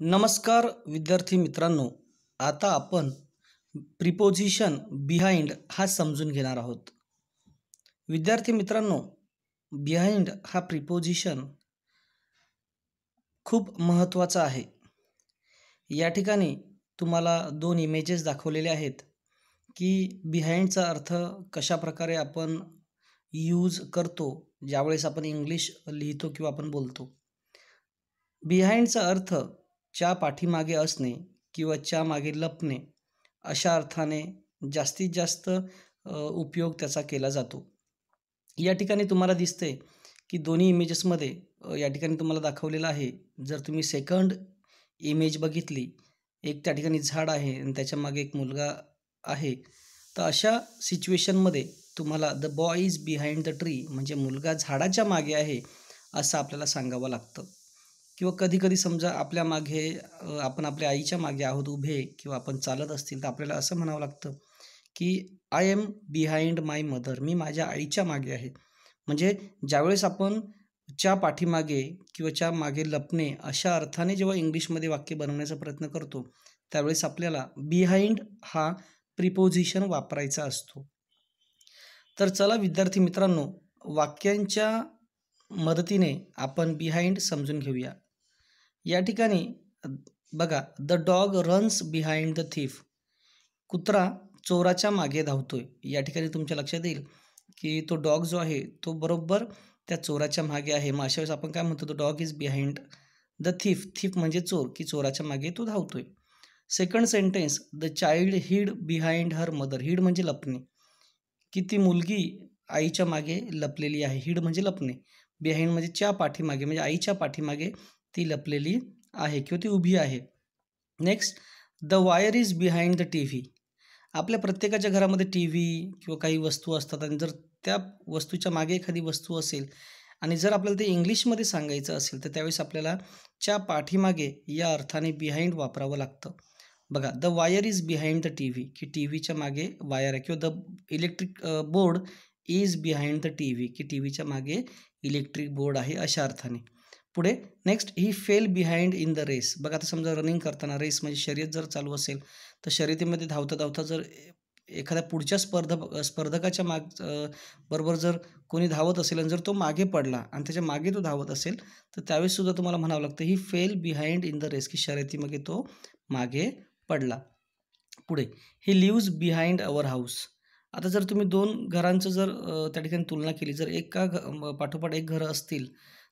नमस्कार विद्यार्थी मित्रांनो आता आपण प्रिपोजिशन बिहाइंड हा समजून घेणार आहोत विद्यार्थी मित्रांनो बिहाइंड हा प्रिपोजिशन खूप महत्त्वाचा आहे या ठिकाणी तुम्हाला दोन इमेजेस दाखवलेले आहेत की बिहाइंडचा अर्थ कशाप्रकारे आपण यूज करतो ज्यावेळेस आपण इंग्लिश लिहितो किंवा आपण बोलतो बिहाइंडचा अर्थ च्या पाठीमागे असणे किंवा च्या मागे लपणे अशा अर्थाने जास्तीत जास्त उपयोग त्याचा केला जातो या ठिकाणी तुम्हाला दिसते की दोन्ही इमेजेसमध्ये या ठिकाणी तुम्हाला दाखवलेलं आहे जर तुम्ही सेकंड इमेज बघितली एक त्या ठिकाणी झाड आहे आणि त्याच्यामागे एक मुलगा आहे तर अशा सिच्युएशनमध्ये तुम्हाला the boy is behind the tree म्हणजे मुलगा झाडाच्या मागे आहे असं आपल्याला सांगावं लागतं किंवा कधी कधी समजा आपल्या मागे आपण आपल्या आईच्या मागे आहोत उभे किंवा आपण चालत असतील तर आपल्याला असं म्हणावं लागतं की I am behind my mother मी माझ्या आईच्या मागे आहे म्हणजे ज्यावेळेस आपण च्या पाठीमागे किंवा च्या मागे लपणे अशा अर्थाने जेव्हा इंग्लिशमध्ये वाक्य बनवण्याचा प्रयत्न करतो त्यावेळेस आपल्याला बिहाइंड हा प्रिपोजिशन वापरायचा असतो तर चला विद्यार्थी मित्रांनो वाक्यांच्या मदतीने आपण बिहाइंड समजून घेऊया या ठिकाणी बघा the dog runs behind the thief कुत्रा चोराच्या मागे धावतोय या ठिकाणी तुमच्या लक्षात येईल की तो डॉग जो आहे तो बरोबर त्या चोराच्या मागे आहे मग अशा वेळेस आपण काय म्हणतो तो dog is behind the thief thief म्हणजे चोर की चोराच्या मागे तो धावतोय second sentence the child hid behind her mother hid म्हणजे लपणे की ती मुलगी आईच्या मागे लपलेली आहे हिड म्हणजे लपणे बिहाइंड म्हणजे च्या पाठीमागे म्हणजे आईच्या पाठीमागे ती लपलेली आहे किंवा ती उभी आहे next the wire is behind the T V आपल्या प्रत्येकाच्या घरामध्ये टी व्ही किंवा काही वस्तू असतात आणि जर त्या वस्तूच्या मागे एखादी वस्तू असेल आणि जर आपल्याला ते इंग्लिशमध्ये सांगायचं असेल तर त्यावेळेस आपल्याला च्या पाठीमागे या अर्थाने बिहाइंड वापरावं लागतं बघा the wire is behind the T V की टी व्हीच्या मागे वायर आहे किंवा the electric board is behind the T V की टी व्हीच्या मागे इलेक्ट्रिक बोर्ड आहे अशा अर्थाने पुढे next he fell behind in the race बघा आता समजा रनिंग करताना रेस म्हणजे शर्यत जर चालू असेल तर शर्यतीमध्ये धावता धावता जर एखाद्या पुढच्या स्पर्धक स्पर्धकाच्या माग बरोबर जर कोणी धावत असेल आणि जर तो मागे पडला आणि त्याच्या मागे तो धावत असेल तर त्यावेळेससुद्धा तुम्हाला म्हणावं लागतं he fell behind in the race की शर्यतीमध्ये तो मागे पडला पुढे he lives behind our house आता जर तुम्ही दोन घरांचं जर त्या ठिकाणी तुलना केली जर एका घ पाठोपाठ एक घरं असतील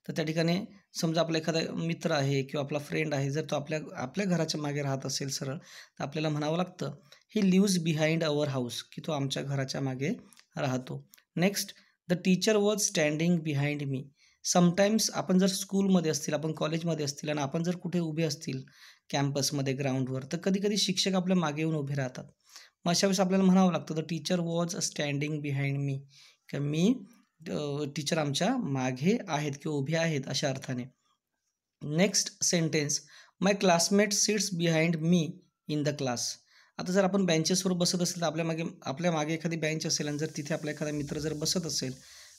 तर त्या ठिकाणी समजा आपला एखादा मित्र आहे किंवा आपला फ्रेंड आहे जर तो आपल्या आपल्या घराच्या मागे राहत असेल सरळ तर आपल्याला म्हणावं लागतं he lives behind our house की तो आमच्या घराच्या मागे राहतो next the teacher was standing behind me sometimes आपण जर स्कूलमध्ये असतील आपण कॉलेजमध्ये असतील आणि आपण जर कुठे उभे असतील कॅम्पसमध्ये ग्राउंडवर तर कधी कधी शिक्षक आपल्या मागे येऊन उभे राहतात मग अशा वेळेस आपल्याला म्हणावं लागतं the teacher was standing behind me का मी टीचर आमच्या मागे आहेत किंवा उभे आहेत अशा अर्थाने next sentence my classmate sits behind me in the class आता जर आपण बेंचेसवर बसत असेल तर आपल्या मागे आपल्या मागे एखादी बेंच असेल आणि जर तिथे आपला एखादा मित्र जर बसत असेल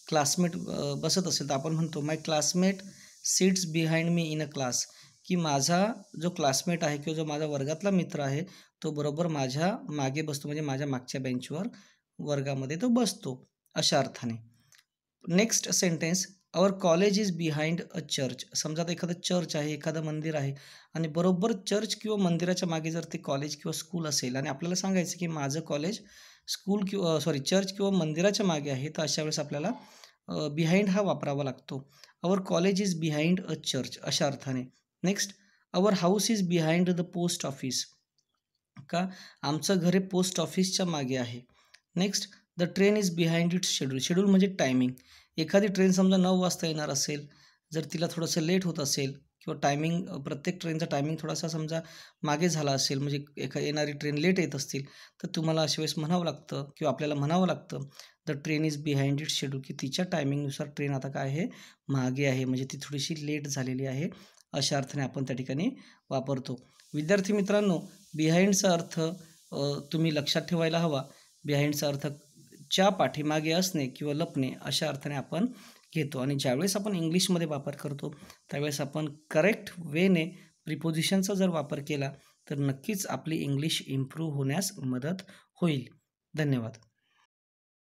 क्लासमेट बसत असेल तर आपण म्हणतो my classmate sits behind me in a class की माझा जो क्लासमेट आहे किंवा जो माझा वर्गातला मित्र आहे तो बरोबर माझ्या मागे बसतो म्हणजे माझ्या मागच्या बेंचवर वर्गामध्ये तो बसतो अशा अर्थाने next sentence our college is behind a church समजा आता एखादं चर्च आहे एखादं मंदिर आहे आणि बरोबर चर्च किंवा मंदिराच्या मागे जर ते कॉलेज किंवा स्कूल असेल आणि आपल्याला सांगायचं की माझं कॉलेज स्कूल किंवा सॉरी चर्च किंवा मंदिराच्या मागे आहे तर अशा वेळेस आपल्याला बिहाइंड हा वापरावा लागतो our college is behind a church अशा अर्थाने next our house is behind the post office का आमचं घर हे पोस्ट ऑफिसच्या मागे आहे next the train is behind its schedule schedule म्हणजे टायमिंग एखादी ट्रेन समजा नऊ वाजता येणार असेल जर तिला थोडंसं लेट होत असेल किंवा टायमिंग प्रत्येक ट्रेनचा टायमिंग थोडासा समजा मागे झाला असेल म्हणजे एखा येणारी ट्रेन लेट येत असतील तर तुम्हाला अशा वेळेस म्हणावं लागतं किंवा आपल्याला म्हणावं लागतं the train is behind it schedule की तिच्या टायमिंगनुसार ट्रेन आता काय आहे मागे आहे म्हणजे ती थोडीशी लेट झालेली आहे अशा अर्थाने आपण त्या ठिकाणी वापरतो विद्यार्थी मित्रांनो बिहाइंडचा अर्थ तुम्ही लक्षात ठेवायला हवा बिहाइंडचा अर्थ च्या पाठीमागे असणे किंवा लपणे अशा अर्थाने आपण घेतो आणि ज्यावेळेस आपण इंग्लिशमध्ये वापर करतो त्यावेळेस आपण करेक्ट वेने प्रिपोजिशनचा जर वापर केला तर नक्कीच आपली इंग्लिश इम्प्रूव्ह होण्यास मदत होईल धन्यवाद